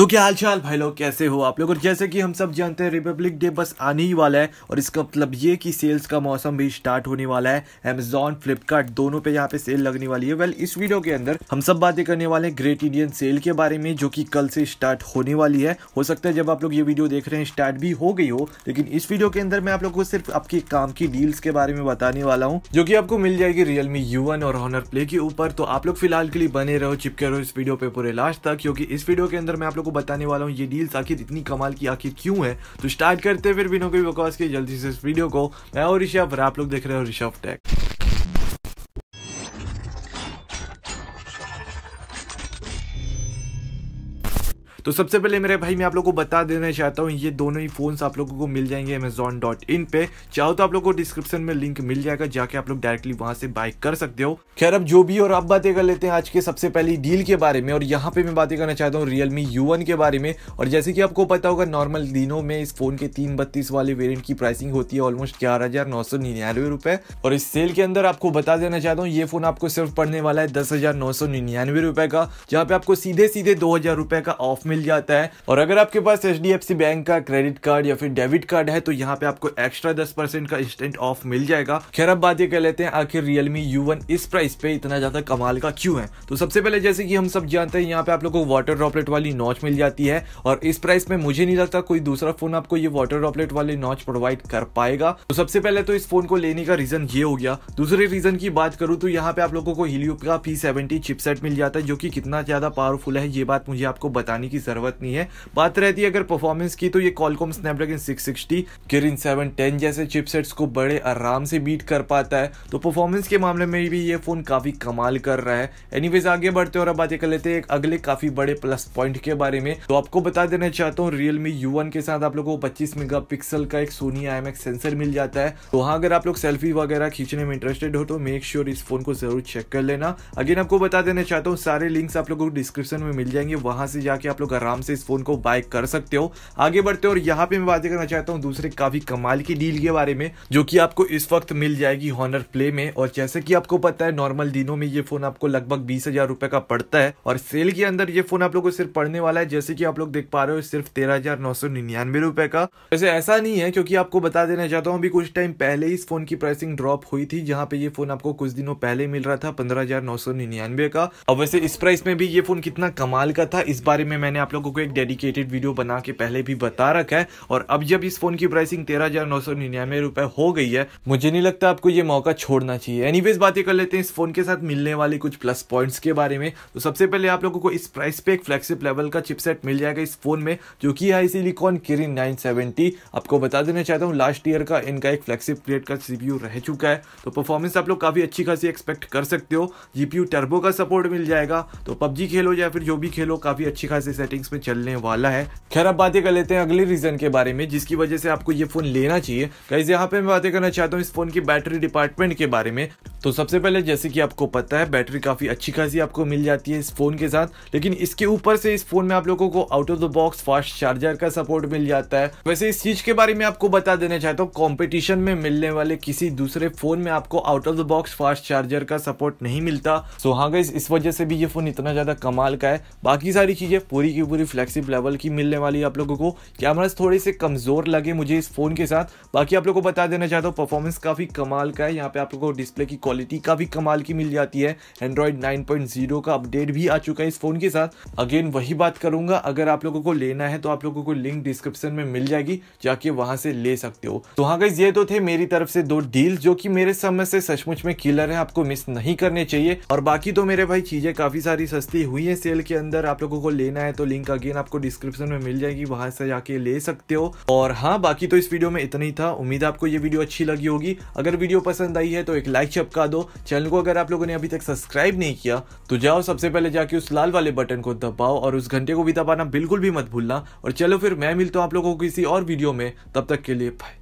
तो क्या हालचाल भाई लोग कैसे हो आप लोग और जैसे कि हम सब जानते हैं रिपब्लिक डे बस आने ही वाला है और इसका मतलब ये कि सेल्स का मौसम भी स्टार्ट होने वाला है अमेजोन फ्लिपकार्ट दोनों पे यहाँ पे सेल लगने वाली है वेल इस वीडियो के अंदर हम सब बातें करने वाले हैं ग्रेट इंडियन सेल के बारे में जो कि कल से स्टार्ट होने वाली है हो सकता है जब आप लोग ये वीडियो देख रहे हैं स्टार्ट भी हो गई हो लेकिन इस वीडियो के अंदर मैं आप लोग को सिर्फ आपके काम की डील्स के बारे में बताने वाला हूँ जो की आपको मिल जाएगी रियलमी यू और हॉनर प्ले के ऊपर तो आप लोग फिलहाल के लिए बने रहो चिपके रहो इस वीडियो पे पूरे लास्ट तक क्योंकि इस वीडियो के अंदर मैं आप लोग आपको बताने वाला हूँ ये डील्स आखिर इतनी कमाल की आखिर क्यों है तो स्टार्ट करते फिर बिनो के बकवास के जल्दी से इस वीडियो को मैं और ऋषभ और आप लोग देख रहे हो ऋषभ टैक्स तो सबसे पहले मेरे भाई मैं आप लोग को बता देना चाहता हूँ ये दोनों ही फ़ोन आप लोगों को मिल जाएंगे अमेजोन डॉट इन पे चाहो तो आप लोग को डिस्क्रिप्शन में लिंक मिल जाएगा जाके आप लोग डायरेक्टली वहाँ से बाइक कर सकते हो खैर अब जो भी और आप बातें कर लेते हैं आज के सबसे पहली डील के बारे में और यहाँ पे मैं बातें करना चाहता हूँ रियलमी यू के बारे में और जैसे कि आपको पता होगा नॉर्मल दिनों में इस फोन के तीन बत्तीस वाले वेरियंट की प्राइसिंग होती है ऑलमोस्ट ग्यारह हजार नौ सौ निन्यानवे रुपए और इस सेल के अंदर आपको बता देना चाहता हूँ ये फोन आपको सिर्फ पड़ने वाला है दस हजार नौ सौ निन्यानवे रुपए का जहाँ पे आपको सीधे सीधे दो हजार रुपए का ऑफ मिल जाता है और अगर आपके पास एच बैंक का क्रेडिट कार्ड या फिर डेबिट कार्ड है तो यहाँ पे आपको एक्स्ट्रा दस परसेंट का इंस्टेंट ऑफ मिल जाएगा खैर अब बात ये कर लेते हैं आखिर रियलमी यू इस प्राइस पे इतना ज्यादा कमाल का क्यों है तो सबसे पहले जैसे कि हम सब जानते हैं यहाँ पे आप लोग को वाटर ड्रॉपलेट वाली नॉच मिल जाती है और इस प्राइस में मुझे नहीं लगता कोई दूसरा फोन आपको ये वाटर ड्रॉपलेट वाली नॉच प्रोवाइड कर पाएगा तो सबसे पहले तो इस फोन को लेने का रीजन ये हो गया दूसरे रीजन की बात करूँ तो यहाँ पे आप लोगों को हिलियो का पी सेवेंटी चिपसेट मिल जाता है जो कि कितना ज्यादा पावरफुल है ये बात मुझे आपको बताने की की ज़रूरत नहीं है बात रहती है अगर परफॉर्मेंस की तो ये Qualcomm Snapdragon six sixty Kirin seven ten जैसे चिपसेट्स को बड़े आराम से बीट कर पाता है तो परफॉर्मेंस के मामले में भी ये फ़ोन काफ़ी कमाल कर रहा है एनी आगे बढ़ते और अब बातें कर लेते हैं अगले काफ़ी बड़े प्लस पॉइंट के बारे में तो आपको बता देना चाहता हूँ रियलमी यू के साथ आप लोगों को पच्चीस मेगा का एक सोनी आई सेंसर मिल जाता है तो हाँ अगर आप लोग सेल्फी वगैरह खींचने में इंटरेस्टेड हो तो मेक श्योर इस फोन को जरूर चेक कर लेना अगेन आपको बता देना चाहता हूँ सारे लिंक्स आप लोगों को डिस्क्रिप्शन में मिल जाएंगे वहां से जाके आप लोग लोग आराम से इस फोन को बाय कर सकते हो आगे बढ़ते हो और यहाँ पे मैं बात करना चाहता हूँ दूसरे काफी कमाल की डील के बारे में जो कि आपको इस वक्त मिल जाएगी हॉनर प्ले में और जैसे कि आपको पता है नॉर्मल दिनों में ये फोन आपको लगभग बीस रुपए का पड़ता है और सेल के अंदर ये फोन आप लोग को सिर्फ पड़ने वाला है जैसे कि आप लोग देख पा रहे हो सिर्फ तेरह रुपए का वैसे ऐसा नहीं है क्योंकि आपको बता देना चाहता हूँ अभी कुछ टाइम पहले इस फोन की प्राइसिंग ड्रॉप हुई थी जहाँ पे ये फोन आपको कुछ दिनों पहले मिल रहा था पंद्रह हजार नौ सौ निन्यानवे का और वैसे इस प्राइस में भी ये फोन कितना कमाल का था इस बारे में मैंने मैंने आप लोगों को एक डेडिकेटेड वीडियो बना के पहले भी बता रखा है और अब जब इस फोन की प्राइसिंग तेरह हजार नौ सौ निन्यानवे रुपए हो गई है मुझे नहीं लगता आपको ये मौका छोड़ना चाहिए एनीवेज बातें कर लेते हैं इस फोन के साथ मिलने वाले कुछ प्लस पॉइंट्स के बारे में तो सबसे पहले आप लोगों को इस प्राइस पे एक फ्लैगशिप लेवल का चिपसेट मिल जाएगा इस फोन में जो कि है सिलिकॉन किरिन नाइन सेवेंटी आपको बता देना चाहता हूँ लास्ट ईयर का इनका एक फ्लैगशिप प्लेट का सीपीयू रह चुका है तो परफॉर्मेंस आप लोग काफी अच्छी खासी एक्सपेक्ट कर सकते हो जीपीयू टर्बो का सपोर्ट मिल जाएगा तो पबजी खेलो या फिर जो भी खेलो काफी अच्छी खासी सेट सेटिंग्स में चलने वाला है खैर अब बातें कर लेते हैं अगले रीजन के बारे में जिसकी वजह से आपको ये फोन लेना चाहिए गाइज यहाँ पे मैं बातें करना चाहता हूँ इस फोन की बैटरी डिपार्टमेंट के बारे में तो सबसे पहले जैसे कि आपको पता है बैटरी काफ़ी अच्छी खासी आपको मिल जाती है इस फोन के साथ लेकिन इसके ऊपर से इस फोन में आप लोगों को out of the box fast charger का सपोर्ट मिल जाता है वैसे इस चीज के बारे में आपको बता देना चाहता हूँ कॉम्पिटिशन में मिलने वाले किसी दूसरे फोन में आपको out of the box fast charger का सपोर्ट नहीं मिलता सो हाँ गई इस वजह से भी ये फोन इतना ज्यादा कमाल का है बाकी सारी चीजें पूरी की पूरी फ्लेक्सिब लेवल की मिलने वाली है आप लोगों को कैमराज थोड़े से कमज़ोर लगे मुझे इस फ़ोन के साथ बाकी आप लोगों को बता देना चाहता हूँ परफॉर्मेंस काफ़ी कमाल का है यहाँ पे आप लोगों को डिस्प्ले की क्वालिटी काफ़ी कमाल की मिल जाती है एंड्रॉयड नाइन का अपडेट भी आ चुका है इस फ़ोन के साथ अगेन वही बात करूँगा अगर आप लोगों को लेना है तो आप लोगों को लिंक डिस्क्रिप्शन में मिल जाएगी जाके वहाँ से ले सकते हो तो हाँ गई ये तो थे मेरी तरफ से दो डील जो कि मेरे समझ से सचमुच में किलर है आपको मिस नहीं करने चाहिए और बाकी तो मेरे भाई चीज़ें काफ़ी सारी सस्ती हुई है सेल के अंदर आप लोगों को लेना है तो लिंक अगेन आपको डिस्क्रिप्शन में मिल जाएगी वहां से जाके ले सकते हो और हाँ बाकी तो इस वीडियो में इतना ही था उम्मीद है आपको ये वीडियो अच्छी लगी होगी अगर वीडियो पसंद आई है तो एक लाइक चपका दो चैनल को अगर आप लोगों ने अभी तक सब्सक्राइब नहीं किया तो जाओ सबसे पहले जाके उस लाल वाले बटन को दबाओ और उस घंटे को भी दबाना बिल्कुल भी मत भूलना और चलो फिर मैं मिलता हूँ आप लोगों को किसी और वीडियो में तब तक के लिए भाई